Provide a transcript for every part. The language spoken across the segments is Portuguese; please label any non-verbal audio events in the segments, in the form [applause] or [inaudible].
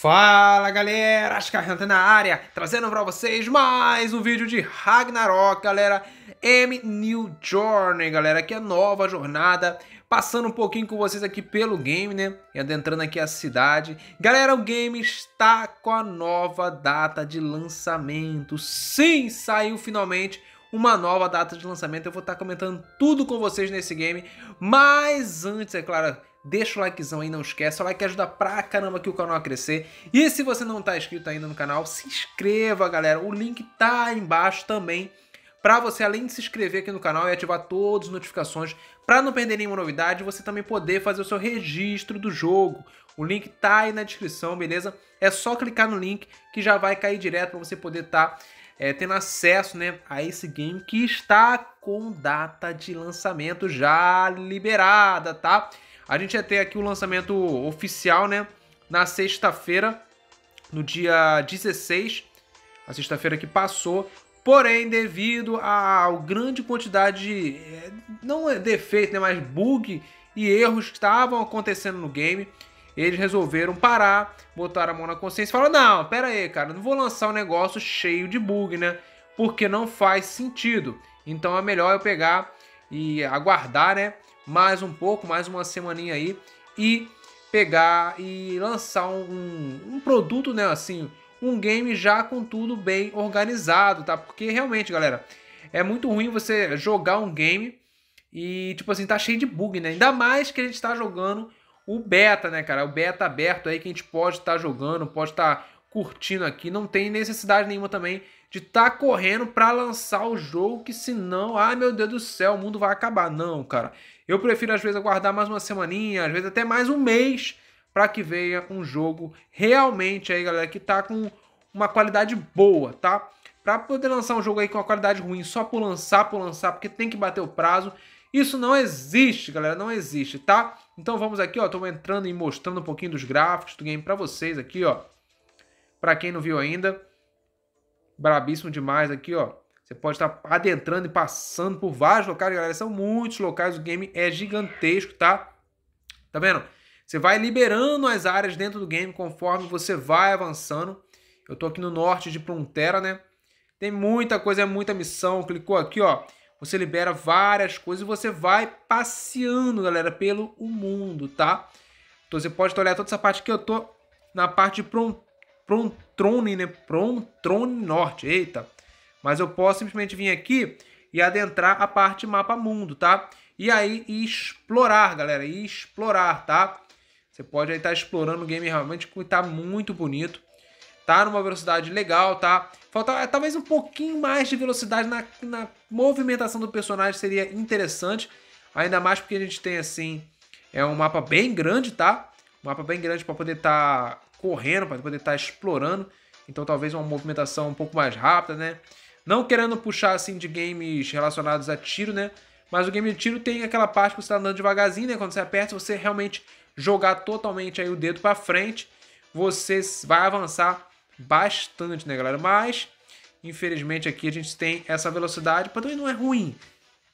Fala galera, Ascarranta na área, trazendo para vocês mais um vídeo de Ragnarok, galera. M New Journey, galera, que é nova jornada, passando um pouquinho com vocês aqui pelo game, né? E adentrando aqui a cidade. Galera, o game está com a nova data de lançamento. Sim, saiu finalmente uma nova data de lançamento. Eu vou estar tá comentando tudo com vocês nesse game, mas antes, é claro, deixa o likezão aí, não esquece, o like ajuda pra caramba aqui o canal a crescer. E se você não tá inscrito ainda no canal, se inscreva, galera, o link tá aí embaixo também para você, além de se inscrever aqui no canal e ativar todas as notificações, para não perder nenhuma novidade, você também poder fazer o seu registro do jogo. O link tá aí na descrição, beleza? É só clicar no link que já vai cair direto para você poder estar tá, é, tendo acesso né, a esse game que está com data de lançamento já liberada, tá? A gente ia ter aqui o lançamento oficial, né? Na sexta-feira, no dia 16, a sexta-feira que passou. Porém, devido à grande quantidade de. Eh, não é defeito, né? Mas bug e erros que estavam acontecendo no game, eles resolveram parar, botaram a mão na consciência e falaram: Não, pera aí, cara, não vou lançar um negócio cheio de bug, né? Porque não faz sentido. Então é melhor eu pegar e aguardar, né? mais um pouco, mais uma semaninha aí e pegar e lançar um, um, produto, né, assim, um game já com tudo bem organizado, tá? Porque realmente, galera, é muito ruim você jogar um game e, tipo assim, tá cheio de bug, né? Ainda mais que a gente tá jogando o beta, né, cara? O beta aberto aí que a gente pode estar tá jogando, pode estar tá curtindo aqui. Não tem necessidade nenhuma também de estar tá correndo para lançar o jogo, que senão, ai meu Deus do céu, o mundo vai acabar. Não, cara. Eu prefiro, às vezes, aguardar mais uma semaninha, às vezes até mais um mês, para que venha um jogo realmente aí, galera, que tá com uma qualidade boa, tá? Para poder lançar um jogo aí com uma qualidade ruim só por lançar, por lançar, porque tem que bater o prazo. Isso não existe, galera, não existe, tá? Então vamos aqui, ó, tô entrando e mostrando um pouquinho dos gráficos do game para vocês aqui, ó. Para quem não viu ainda, brabíssimo demais aqui, ó. Você pode estar adentrando e passando por vários locais, galera. São muitos locais, o game é gigantesco, tá? Tá vendo? Você vai liberando as áreas dentro do game conforme você vai avançando. Eu tô aqui no norte de Prontera, né? Tem muita coisa, é muita missão. Clicou aqui, ó. Você libera várias coisas e você vai passeando, galera, pelo o mundo, tá? Então você pode olhar toda essa parte aqui. Eu tô na parte de Prontrone, né? Prontrone Norte. Eita. Mas eu posso simplesmente vir aqui e adentrar a parte mapa mundo, tá? E aí e explorar, galera, e explorar, tá? Você pode aí estar tá explorando o game realmente, que tá muito bonito. Tá numa velocidade legal, tá? Faltar é, talvez um pouquinho mais de velocidade na, na movimentação do personagem seria interessante. Ainda mais porque a gente tem, assim, é um mapa bem grande, tá? Um mapa bem grande para poder estar tá correndo, para poder estar tá explorando. Então talvez uma movimentação um pouco mais rápida, né? Não querendo puxar assim de games relacionados a tiro, né? Mas o game de tiro tem aquela parte que você está andando devagarzinho, né? Quando você aperta, você realmente jogar totalmente aí o dedo para frente, você vai avançar bastante, né, galera? Mas, infelizmente, aqui a gente tem essa velocidade, também não é ruim.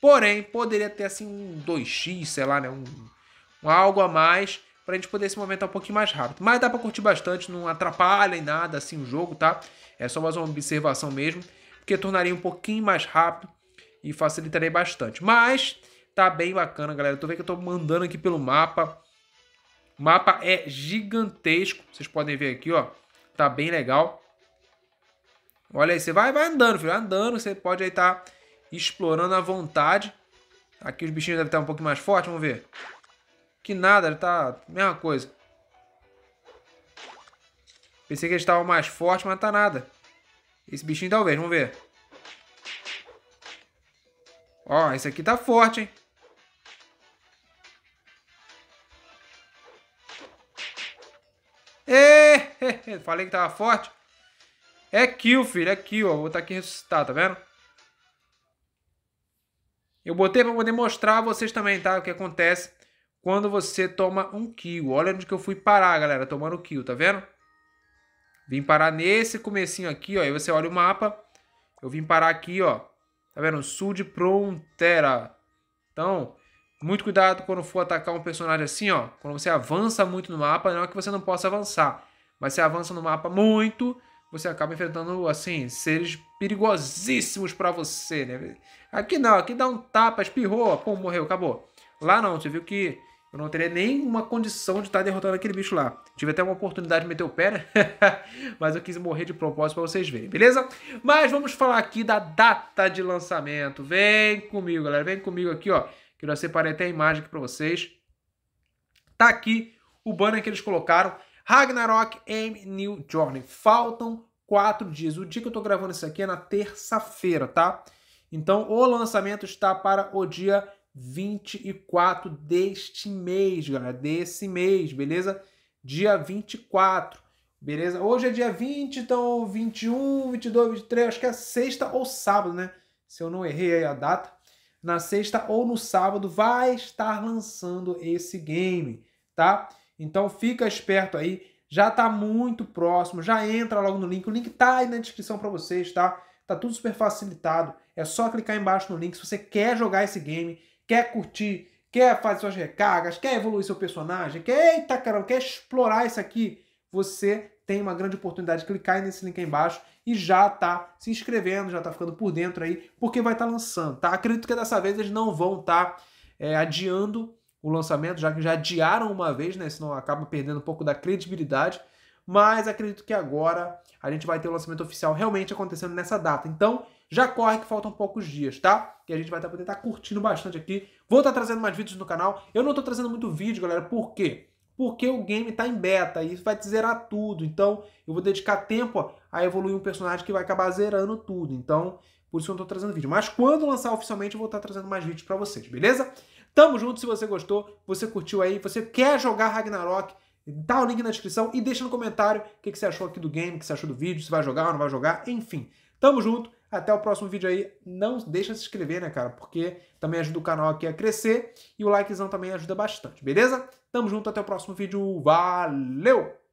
Porém, poderia ter assim um 2x, sei lá, né? Um, um algo a mais para a gente poder se movimentar um pouquinho mais rápido. Mas dá para curtir bastante, não atrapalha em nada assim o jogo, tá? É só mais uma observação mesmo porque tornaria um pouquinho mais rápido e facilitaria bastante. Mas tá bem bacana, galera. Tô vendo que eu tô mandando aqui pelo mapa. O mapa é gigantesco. Vocês podem ver aqui, ó. Tá bem legal. Olha aí, você vai, vai andando, filho. Vai andando, você pode aí estar tá explorando à vontade. Aqui os bichinhos devem estar um pouco mais fortes, vamos ver. Que nada, tá mesma coisa. Pensei que eles estavam mais fortes, mas tá nada. Esse bichinho talvez, tá vamos ver. Ó, esse aqui tá forte, hein? E... [laughs] Falei que tava forte. É kill, filho, é kill. Ó. Vou estar tá aqui ressuscitar, tá vendo? Eu botei pra poder mostrar a vocês também, tá? O que acontece quando você toma um kill. Olha onde que eu fui parar, galera, tomando kill, tá vendo? Vim parar nesse comecinho aqui, ó. Aí você olha o mapa. Eu vim parar aqui, ó. Tá vendo? Sul de Prontera. Então, muito cuidado quando for atacar um personagem assim, ó. Quando você avança muito no mapa, não é que você não possa avançar. Mas você avança no mapa muito, você acaba enfrentando, assim, seres perigosíssimos para você, né? Aqui não, aqui dá um tapa, espirrou, pô, morreu, acabou. Lá não, você viu que eu não teria nenhuma condição de estar derrotando aquele bicho lá. Tive até uma oportunidade de meter o pé, né? [laughs] Mas eu quis morrer de propósito para vocês verem, beleza? Mas vamos falar aqui da data de lançamento. Vem comigo, galera. Vem comigo aqui, ó. Que eu já separei até a imagem aqui para vocês. Tá aqui o banner que eles colocaram. Ragnarok M New Journey. Faltam quatro dias. O dia que eu tô gravando isso aqui é na terça-feira, tá? Então o lançamento está para o dia 24 deste mês, galera, desse mês, beleza? Dia 24, beleza? Hoje é dia 20, então 21, 22, 23, acho que é sexta ou sábado, né? Se eu não errei a data. Na sexta ou no sábado vai estar lançando esse game, tá? Então fica esperto aí, já tá muito próximo, já entra logo no link. O link tá aí na descrição para vocês, tá? Tá tudo super facilitado. É só clicar embaixo no link se você quer jogar esse game quer curtir, quer fazer suas recargas, quer evoluir seu personagem, quer, eita caramba, quer explorar isso aqui, você tem uma grande oportunidade de clicar nesse link aí embaixo e já tá se inscrevendo, já tá ficando por dentro aí, porque vai estar tá lançando, tá? Acredito que dessa vez eles não vão estar tá, é, adiando o lançamento, já que já adiaram uma vez, né? Senão acaba perdendo um pouco da credibilidade. Mas acredito que agora a gente vai ter o lançamento oficial realmente acontecendo nessa data. Então, já corre que faltam poucos dias, tá? Que a gente vai tá poder estar tá curtindo bastante aqui. Vou estar tá trazendo mais vídeos no canal. Eu não estou trazendo muito vídeo, galera, por quê? Porque o game está em beta e isso vai te zerar tudo. Então, eu vou dedicar tempo a evoluir um personagem que vai acabar zerando tudo. Então, por isso eu não estou trazendo vídeo. Mas quando lançar oficialmente, eu vou estar trazendo mais vídeos para vocês, beleza? Tamo junto, se você gostou, você curtiu aí, você quer jogar Ragnarok, dá o link na descrição e deixa no comentário o que, que você achou aqui do game, o que você achou do vídeo, se vai jogar ou não vai jogar, enfim. Tamo junto, até o próximo vídeo aí. Não deixa de se inscrever, né, cara? Porque também ajuda o canal aqui a crescer e o likezão também ajuda bastante, beleza? Tamo junto, até o próximo vídeo. Valeu!